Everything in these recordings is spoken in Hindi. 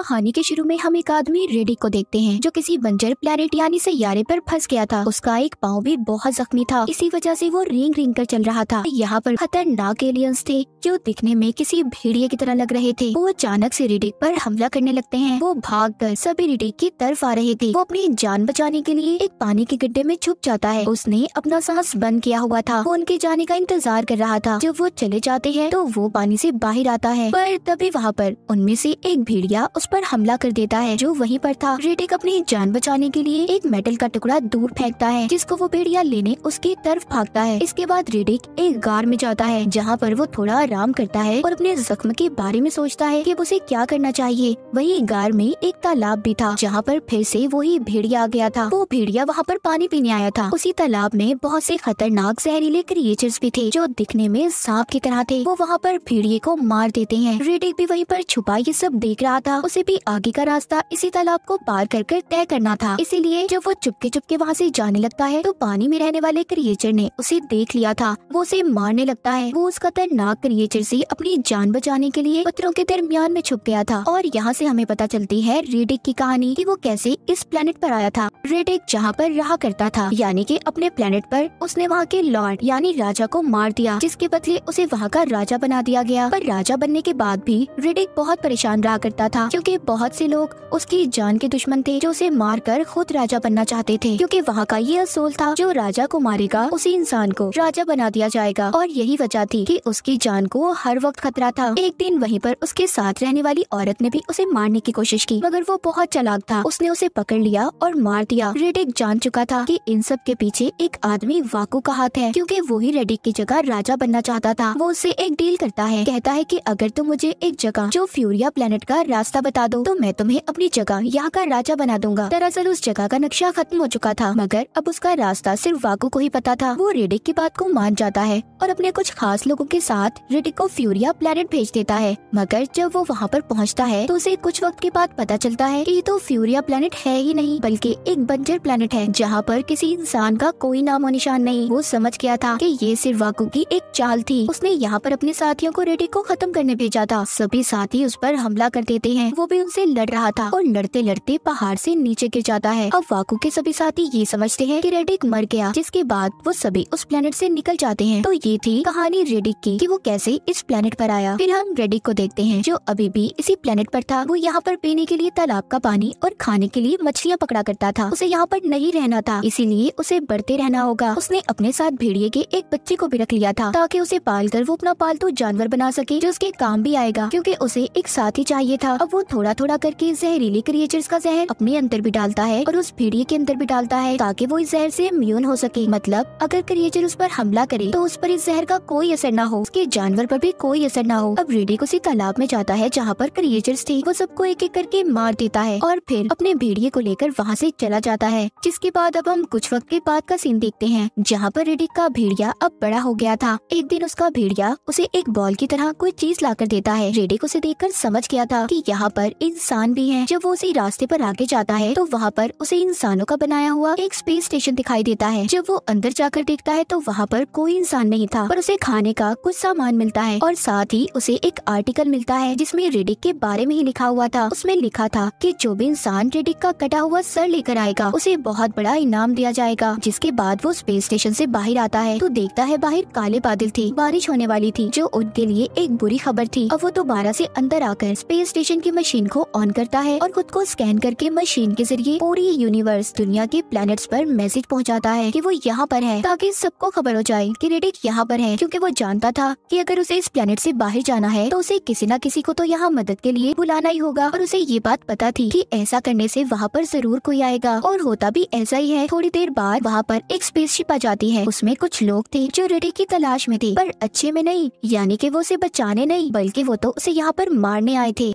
कहानी के शुरू में हम एक आदमी रेडी को देखते हैं जो किसी बंजर प्लेनेट यानी सयारे पर फंस गया था उसका एक पाँव भी बहुत जख्मी था इसी वजह से वो रिंग रिंग कर चल रहा था यहाँ पर खतरनाक एलियंस थे जो दिखने में किसी भेड़िए की तरह लग रहे थे वो अचानक से रिडिक पर हमला करने लगते हैं वो भाग कर सभी रिडिक की तरफ आ रहे थे वो अपनी जान बचाने के लिए एक पानी के गड्ढे में छुप जाता है उसने अपना सांस बंद किया हुआ था वो उनके जाने का इंतजार कर रहा था जब वो चले जाते हैं तो वो पानी से बाहर आता है पर तभी वहाँ पर उनमें से एक भेड़िया उस पर हमला कर देता है जो वहीं पर था रेडिक अपनी जान बचाने के लिए एक मेटल का टुकड़ा दूर फेंकता है जिसको वो भेड़िया लेने उसकी तरफ भागता है इसके बाद रेडिक एक गार में जाता है जहाँ पर वो थोड़ा आराम करता है और अपने जख्म के बारे में सोचता है की उसे क्या करना चाहिए वही गार में एक तालाब भी था जहाँ पर फिर से वही भेड़िया आ गया था वो भेड़िया वहाँ पर पानी पीने आया था उसी तालाब में बहुत से खतरनाक जहरीले क्रिएचर्स भी थे जो दिखने में सांप की तरह थे वो वहाँ पर भेड़िए को मार देते हैं रेडिक भी वहीं पर छुपा ये सब देख रहा था उसे उसे भी आगे का रास्ता इसी तालाब को पार कर कर तय करना था इसीलिए जब वो चुपके चुपके वहाँ से जाने लगता है तो पानी में रहने वाले क्रिएचर ने उसे देख लिया था वो उसे मारने लगता है वो उस खतरनाक क्रिएचर से अपनी जान बचाने के लिए पत्थरों के दरमियान में छुप गया था और यहाँ से हमें पता चलती है रेडिक की कहानी की वो कैसे इस प्लेनेट पर आया था रेडिक जहाँ पर रहा करता था यानी कि अपने प्लेनेट पर उसने वहाँ के लॉर्ड यानी राजा को मार दिया जिसके बदले उसे वहाँ का राजा बना दिया गया पर राजा बनने के बाद भी रेडिक बहुत परेशान रहा करता था क्योंकि के बहुत से लोग उसकी जान के दुश्मन थे जो उसे मारकर खुद राजा बनना चाहते थे क्योंकि वहाँ का ये असूल था जो राजा को मारेगा उसी इंसान को राजा बना दिया जाएगा और यही वजह थी कि उसकी जान को हर वक्त खतरा था एक दिन वहीं पर उसके साथ रहने वाली औरत ने भी उसे मारने की कोशिश की मगर वो बहुत चलाक था उसने उसे पकड़ लिया और मार दिया रेडिक जान चुका था कि इन सब के पीछे एक आदमी वाकू का हाथ है क्योंकि वो ही रेडिक की जगह राजा बनना चाहता था वो उससे एक डील करता है कहता है कि अगर तुम मुझे एक जगह जो फ्यूरिया प्लेनेट का रास्ता बता बता दो तो मैं तुम्हें अपनी जगह यहाँ का राजा बना दूंगा दरअसल उस जगह का नक्शा खत्म हो चुका था मगर अब उसका रास्ता सिर्फ वाकू को ही पता था वो रेडिक की बात को मान जाता है और अपने कुछ खास लोगों के साथ रेडिक को फ्यूरिया प्लेनेट भेज देता है मगर जब वो वहाँ पर पहुँचता है तो उसे कुछ वक्त के बाद पता चलता है की तो फ्यूरिया प्लेनेट है ही नहीं बल्कि एक बंजर प्लेनेट है जहाँ पर किसी इंसान का कोई नामो निशान नहीं वो समझ गया था की ये सिर्फ वाकू की एक चाल थी उसने यहाँ पर अपने साथियों को रेडिक को खत्म करने भेजा था सभी साथी उस पर हमला कर देते हैं वो भी उनसे लड़ रहा था और लड़ते लड़ते पहाड़ से नीचे गिर जाता है अब वाकू के सभी साथी ये समझते हैं कि रेडिक मर गया जिसके बाद वो सभी उस प्लेनेट से निकल जाते हैं तो ये थी कहानी रेडिक की कि वो कैसे इस प्लेनेट पर आया फिर हम रेडिक को देखते हैं जो अभी भी इसी प्लेनेट पर था वो यहाँ पर पीने के लिए तालाब का पानी और खाने के लिए मछलियाँ पकड़ा करता था उसे यहाँ पर नहीं रहना था इसीलिए उसे बढ़ते रहना होगा उसने अपने साथ भेड़िए के एक बच्चे को भी रख लिया था ताकि उसे पाल कर वो अपना पालतू जानवर बना सके जो उसके काम भी आएगा क्यूँकी उसे एक साथी चाहिए था अब वो थोड़ा थोड़ा करके जहरीली क्रिएचर्स का जहर अपने अंदर भी डालता है और उस भेड़िए के अंदर भी डालता है ताकि वो इस जहर से इम्यून हो सके मतलब अगर क्रिएचर उस पर हमला करे तो उस पर इस जहर का कोई असर ना हो उसके जानवर पर भी कोई असर ना हो अब रेडी उसी तालाब में जाता है जहाँ पर क्रिएचर्स थे वो सबको एक एक करके मार देता है और फिर अपने भेड़िए को लेकर वहाँ से चला जाता है जिसके बाद अब हम कुछ वक्त के बाद का सीन देखते हैं जहाँ पर रेडिक का भेड़िया अब बड़ा हो गया था एक दिन उसका भेड़िया उसे एक बॉल की तरह कोई चीज ला देता है रेडिक उसे देख समझ गया था की यहाँ पर इंसान भी है जब वो उसी रास्ते पर आगे जाता है तो वहाँ पर उसे इंसानों का बनाया हुआ एक स्पेस स्टेशन दिखाई देता है जब वो अंदर जाकर देखता है तो वहाँ पर कोई इंसान नहीं था पर उसे खाने का कुछ सामान मिलता है और साथ ही उसे एक आर्टिकल मिलता है जिसमे रेडिक के बारे में ही लिखा हुआ था उसमें लिखा था की जो भी इंसान रेडिक का कटा हुआ सर लेकर आएगा उसे बहुत बड़ा इनाम दिया जाएगा जिसके बाद वो स्पेस स्टेशन से बाहर आता है तो देखता है बाहर काले बादल थी बारिश होने वाली थी जो उनके लिए एक बुरी खबर थी और वो दोबारा से अंदर आकर स्पेस स्टेशन की मशीन मशीन को ऑन करता है और खुद को स्कैन करके मशीन के जरिए पूरी यूनिवर्स दुनिया के प्लैनेट्स पर मैसेज पहुंचाता है कि वो यहाँ पर है ताकि सबको खबर हो जाए कि रेडिक यहाँ पर है क्योंकि वो जानता था कि अगर उसे इस प्लैनेट से बाहर जाना है तो उसे किसी न किसी को तो यहाँ मदद के लिए बुलाना ही होगा और उसे ये बात पता थी की ऐसा करने ऐसी वहाँ पर जरूर कोई आएगा और होता भी ऐसा ही है थोड़ी देर बाद वहाँ पर एक स्पेस आ जाती है उसमें कुछ लोग थे जो रेडिक की तलाश में थे पर अच्छे में नहीं यानी कि वो उसे बचाने नहीं बल्कि वो तो उसे यहाँ पर मारने आए थे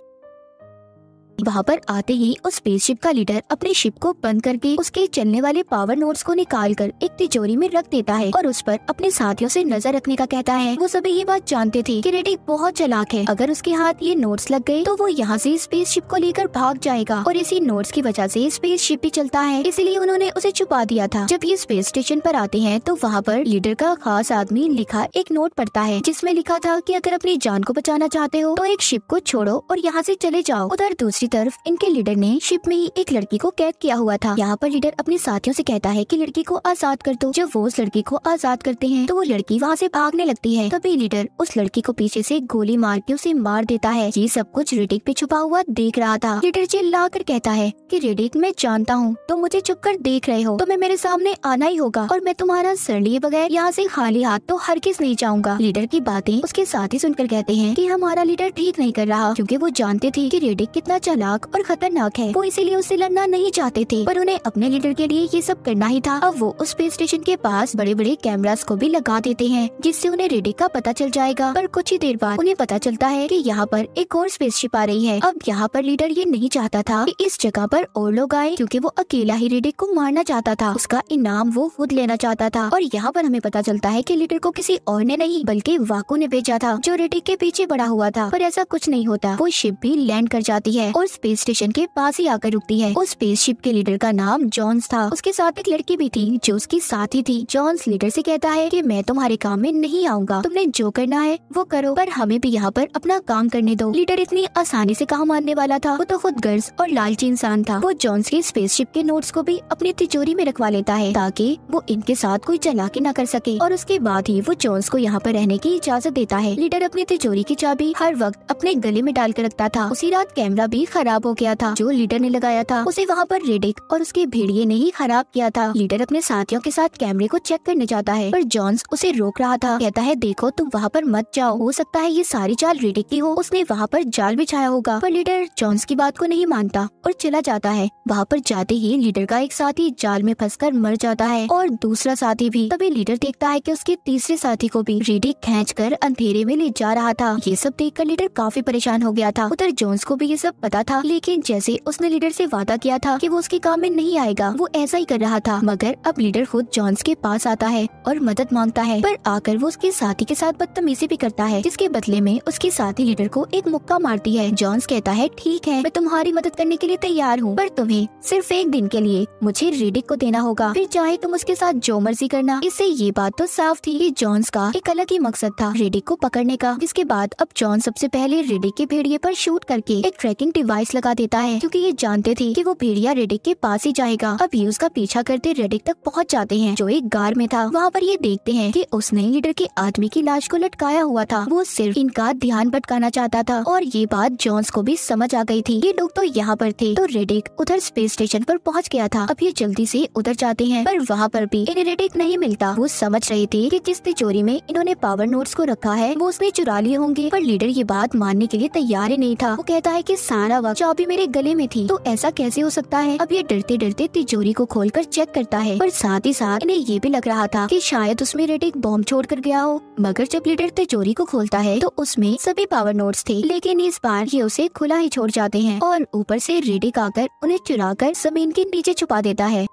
वहाँ पर आते ही उस स्पेसशिप का लीडर अपने शिप को बंद करके उसके चलने वाले पावर नोट्स को निकाल कर एक तिजोरी में रख देता है और उस पर अपने साथियों से नजर रखने का कहता है वो सभी ये बात जानते थे कि रेडिक बहुत चलाक है अगर उसके हाथ ये नोट्स लग गए तो वो यहाँ से शिप को लेकर भाग जाएगा और इसी नोट्स की वजह से शिप भी चलता है इसीलिए उन्होंने उसे छुपा दिया था जब ये स्पेस स्टेशन पर आते हैं तो वहाँ पर लीडर का खास आदमी लिखा एक नोट पड़ता है जिसमें लिखा था कि अगर अपनी जान को बचाना चाहते हो तो एक शिप को छोड़ो और यहाँ से चले जाओ उधर दूसरी दूसरी तरफ इनके लीडर ने शिप में ही एक लड़की को कैद किया हुआ था यहाँ पर लीडर अपने साथियों से कहता है कि लड़की को आजाद कर दो जब वो उस लड़की को आजाद करते हैं तो वो लड़की वहाँ से भागने लगती है तभी लीडर उस लड़की को पीछे से गोली मार के उसे मार देता है ये सब कुछ रेडिक पे छुपा हुआ देख रहा था लीडर ला कर कहता है की रेडिक मैं जानता हूँ तो मुझे चुप कर देख रहे हो तो मैं मेरे सामने आना ही होगा और मैं तुम्हारा सर लिए बगैर यहाँ ऐसी खाली हाथ तो हर किस नहीं जाऊँगा लीडर की बातें उसके साथ ही सुनकर कहते हैं की हमारा लीडर ठीक नहीं कर रहा क्यूँकी वो जानते थे की रेडिक कितना खतरनाक और खतरनाक है वो इसीलिए उससे लड़ना नहीं चाहते थे पर उन्हें अपने लीडर के लिए ये सब करना ही था अब वो उस स्पेस स्टेशन के पास बड़े बड़े कैमरास को भी लगा देते हैं जिससे उन्हें रेडी का पता चल जाएगा पर कुछ ही देर बाद उन्हें पता चलता है की यहाँ पर एक और शिप आ रही है अब यहाँ पर लीडर ये नहीं चाहता था कि इस जगह पर और लोग आए क्योंकि वो अकेला ही रेडिक को मारना चाहता था उसका इनाम वो खुद लेना चाहता था और यहाँ पर हमें पता चलता है कि लीडर को किसी और ने नहीं बल्कि वाकू ने भेजा था जो रेडिक के पीछे बड़ा हुआ था पर ऐसा कुछ नहीं होता वो शिप भी लैंड कर जाती है और और स्पेस स्टेशन के पास ही आकर रुकती है उस स्पेसशिप के लीडर का नाम जॉन्स था उसके साथ एक लड़की भी थी जो उसकी साथी थी जॉन्स लीडर से कहता है कि मैं तुम्हारे काम में नहीं आऊंगा तुमने जो करना है वो करो पर हमें भी यहाँ पर अपना काम करने दो लीडर इतनी आसानी से काम मानने वाला था वो तो खुद गर्ज और लालची इंसान था वो जॉन्स के स्पेसशिप के नोट्स को भी अपनी तिजोरी में रखवा लेता है ताकि वो इनके साथ कोई चलाकी न कर सके और उसके बाद ही वो जॉन्स को यहाँ पर रहने की इजाजत देता है लीडर अपनी तिजोरी की चाबी हर वक्त अपने गले में डालकर रखता था उसी रात कैमरा भी खराब हो गया था जो लीडर ने लगाया था उसे वहाँ पर रेडिक और उसके भेड़िए ने ही खराब किया था लीडर अपने साथियों के साथ कैमरे को चेक करने जाता है पर जॉन्स उसे रोक रहा था कहता है देखो तुम वहाँ पर मत जाओ हो सकता है ये सारी चाल रेडिक की हो उसने वहाँ पर जाल बिछाया होगा पर लीडर जॉन्स की बात को नहीं मानता और चला जाता है वहाँ पर जाते ही लीडर का एक साथी जाल में कर मर जाता है और दूसरा साथी भी तभी लीडर देखता है की उसके तीसरे साथी को भी रेडिक कर अंधेरे में ले जा रहा था ये सब कर लीडर काफी परेशान हो गया था उधर जोन्स को भी ये सब पता था लेकिन जैसे उसने लीडर से वादा किया था कि वो उसके काम में नहीं आएगा वो ऐसा ही कर रहा था मगर अब लीडर खुद जॉन्स के पास आता है और मदद मांगता है पर आकर वो उसके साथी के साथ बदतमीजी भी करता है जिसके बदले में उसके साथी लीडर को एक मुक्का मारती है जॉन्स कहता है ठीक है मैं तुम्हारी मदद करने के लिए तैयार हूँ पर तुम्हें सिर्फ एक दिन के लिए मुझे रेडिक को देना होगा फिर चाहे तुम उसके साथ जो मर्जी करना इससे ये बात तो साफ थी कि जॉन्स का एक अलग ही मकसद था रेडिक को पकड़ने का जिसके बाद अब जॉन सबसे पहले रेडिक के भेड़िए पर शूट करके एक ट्रैकिंग डिवाइस डिवाइस लगा देता है क्योंकि ये जानते थे कि वो भेड़िया रेडिक के पास ही जाएगा अब ये उसका पीछा करते रेडिक तक पहुंच जाते हैं जो एक गार में था वहाँ पर ये देखते हैं कि उसने लीडर के आदमी की लाश को लटकाया हुआ था वो सिर्फ इनका ध्यान भटकाना चाहता था और ये बात जॉन्स को भी समझ आ गई थी ये लोग तो यहाँ पर थे तो रेडिक उधर स्पेस स्टेशन पर पहुँच गया था अब ये जल्दी से उधर जाते हैं पर वहाँ पर भी इन्हें रेडिक नहीं मिलता वो समझ रहे थे कि जिस तिजोरी में इन्होंने पावर नोट्स को रखा है वो उसने चुरा लिए होंगे पर लीडर ये बात मानने के लिए तैयार ही नहीं था वो कहता है की सारा सारा वक्त चाबी मेरे गले में थी तो ऐसा कैसे हो सकता है अब ये डरते डरते तिजोरी को खोल कर चेक करता है पर साथ ही साथ इन्हें ये भी लग रहा था की शायद उसमें रेड एक बॉम्ब छोड़ कर गया हो मगर जब लीडर तिजोरी को खोलता है तो उसमें सभी पावर नोट्स थे लेकिन इस बार ये उसे खुला ही छोड़ जाते हैं और ऊपर से रेडिक आकर उन्हें चुरा कर जमीन के नीचे छुपा देता है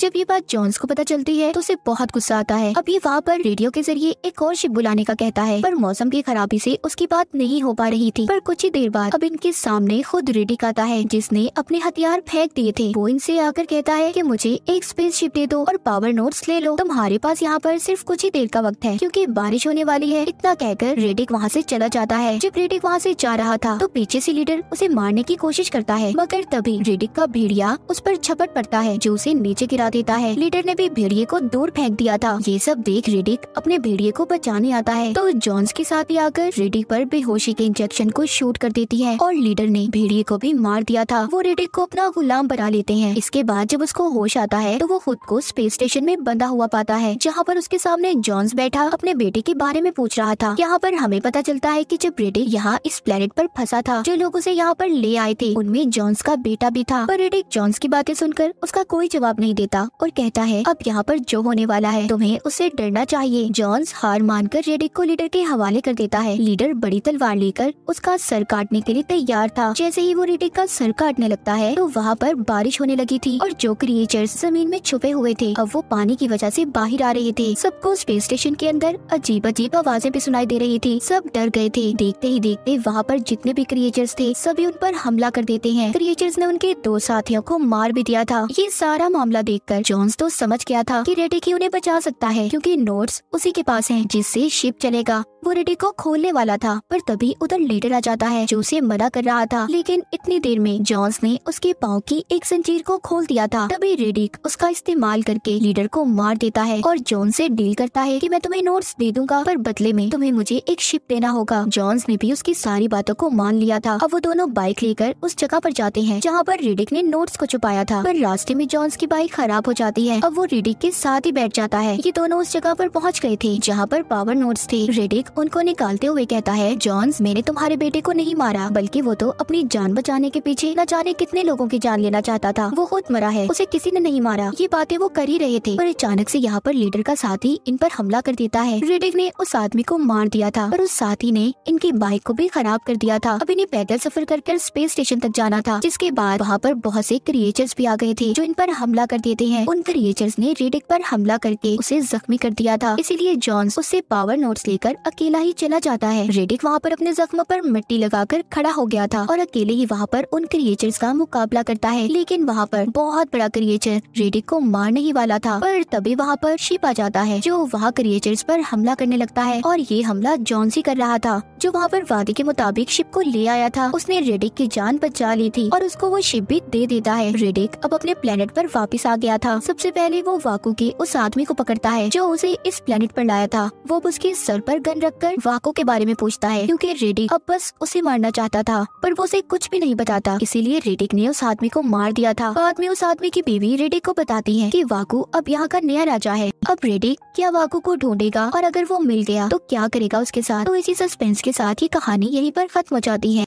जब ये बात जॉन्स को पता चलती है तो उसे बहुत गुस्सा आता है अब ये वहाँ पर रेडियो के जरिए एक और शिप बुलाने का कहता है पर मौसम की खराबी से उसकी बात नहीं हो पा रही थी पर कुछ ही देर बाद अब इनके सामने खुद रेडिक आता है जिसने अपने हथियार फेंक दिए थे वो इनसे आकर कहता है की मुझे एक स्पेस शिप दे दो और पावर नोट ले लो तुम्हारे पास यहाँ पर सिर्फ कुछ ही देर का वक्त है क्यूँकी बारिश होने वाली है इतना कहकर रेडिक वहाँ ऐसी चला जाता है जब रेडिक वहाँ ऐसी जा रहा था तो पीछे ऐसी लीडर उसे मारने की कोशिश करता है मगर तभी रेडिक का भेड़िया उस पर छपट पड़ता है जो उसे नीचे गिरा देता है लीडर ने भी भेड़िए को दूर फेंक दिया था ये सब देख रेडिक अपने भेड़िए को बचाने आता है तो जॉन्स के साथ ही आकर रिडिक पर बेहोशी के इंजेक्शन को शूट कर देती है और लीडर ने भेड़िए को भी मार दिया था वो रेडिक को अपना गुलाम बना लेते हैं इसके बाद जब उसको होश आता है तो वो खुद को स्पेस स्टेशन में बंधा हुआ पाता है जहाँ पर उसके सामने जॉन्स बैठा अपने बेटे के बारे में पूछ रहा था यहाँ पर हमें पता चलता है की जब रेडिक यहाँ इस प्लेनेट पर फंसा था जो लोग उसे यहाँ पर ले आए थे उनमें जॉन्स का बेटा भी था पर रेडिक जॉन्स की बातें सुनकर उसका कोई जवाब नहीं देता गया और कहता है अब यहाँ पर जो होने वाला है तुम्हें उसे डरना चाहिए जॉन्स हार मानकर रेडिक को लीडर के हवाले कर देता है लीडर बड़ी तलवार लेकर उसका सर काटने के लिए तैयार था जैसे ही वो रेडिक का सर काटने लगता है तो वहाँ पर बारिश होने लगी थी और जो क्रिएचर जमीन में छुपे हुए थे अब वो पानी की वजह से बाहर आ रहे थे सबको स्पेस स्टेशन के अंदर अजीब अजीब आवाजें भी सुनाई दे रही थी सब डर गए थे देखते ही देखते वहाँ पर जितने भी क्रिएचर्स थे सभी उन पर हमला कर देते हैं क्रिएचर्स ने उनके दो साथियों को मार भी दिया था ये सारा मामला देख देखकर जोन्स तो समझ गया था कि रेडी की उन्हें बचा सकता है क्योंकि नोट्स उसी के पास हैं जिससे शिप चलेगा वो रेडी को खोलने वाला था पर तभी उधर लीडर आ जाता है जो उसे मना कर रहा था लेकिन इतनी देर में जॉन्स ने उसके पाँव की एक जंजीर को खोल दिया था तभी रेडिक उसका इस्तेमाल करके लीडर को मार देता है और जॉन से डील करता है कि मैं तुम्हें नोट्स दे दूंगा पर बदले में तुम्हें मुझे एक शिप देना होगा जॉन्स ने भी उसकी सारी बातों को मान लिया था अब वो दोनों बाइक लेकर उस जगह पर जाते हैं जहाँ पर रेडिक ने नोट्स को छुपाया था पर रास्ते में जॉन्स की बाइक खराब खराब हो जाती है अब वो रिडिक के साथ ही बैठ जाता है ये दोनों उस जगह पर पहुंच गए थे जहाँ पर पावर नोट्स थे रिडिक उनको निकालते हुए कहता है जॉन्स मैंने तुम्हारे बेटे को नहीं मारा बल्कि वो तो अपनी जान बचाने के पीछे न जाने कितने लोगों की जान लेना चाहता था वो खुद मरा है उसे किसी ने नहीं मारा ये बातें वो कर ही रहे थे पर अचानक से यहाँ पर लीडर का साथी इन पर हमला कर देता है रिडिक ने उस आदमी को मार दिया था पर उस साथी ने इनकी बाइक को भी खराब कर दिया था अब इन्हें पैदल सफर कर स्पेस स्टेशन तक जाना था जिसके बाद वहाँ पर बहुत से क्रिएचर्स भी आ गए थे जो इन पर हमला कर दिए होते हैं उन क्रिएटर्स ने रेडिक पर हमला करके उसे जख्मी कर दिया था इसीलिए जॉन्स उससे पावर नोट्स लेकर अकेला ही चला जाता है रेडिक वहाँ पर अपने जख्म पर मिट्टी लगाकर खड़ा हो गया था और अकेले ही वहाँ पर उन क्रिएटर्स का मुकाबला करता है लेकिन वहाँ पर बहुत बड़ा क्रिएटर रेडिक को मारने ही वाला था पर तभी वहाँ पर शिप आ जाता है जो वहाँ क्रिएटर्स पर हमला करने लगता है और ये हमला जॉन्स ही कर रहा था जो वहाँ पर वादे के मुताबिक शिप को ले आया था उसने रेडिक की जान बचा ली थी और उसको वो शिप भी दे देता है रेडिक अब अपने प्लेनेट पर वापस आ गया गया था सबसे पहले वो वाकू के उस आदमी को पकड़ता है जो उसे इस प्लेनेट पर लाया था वो उसके सर पर गन रखकर वाको के बारे में पूछता है क्योंकि रेडिक अब बस उसे मारना चाहता था पर वो उसे कुछ भी नहीं बताता इसीलिए रेडिक ने उस आदमी को मार दिया था बाद में उस आदमी की बीवी रेडिक को बताती है की वाकू अब यहाँ का नया राजा है अब रेडिक क्या वाकू को ढूंढेगा और अगर वो मिल गया तो क्या करेगा उसके साथ तो इसी सस्पेंस के साथ ही कहानी यहीं पर खत्म हो जाती है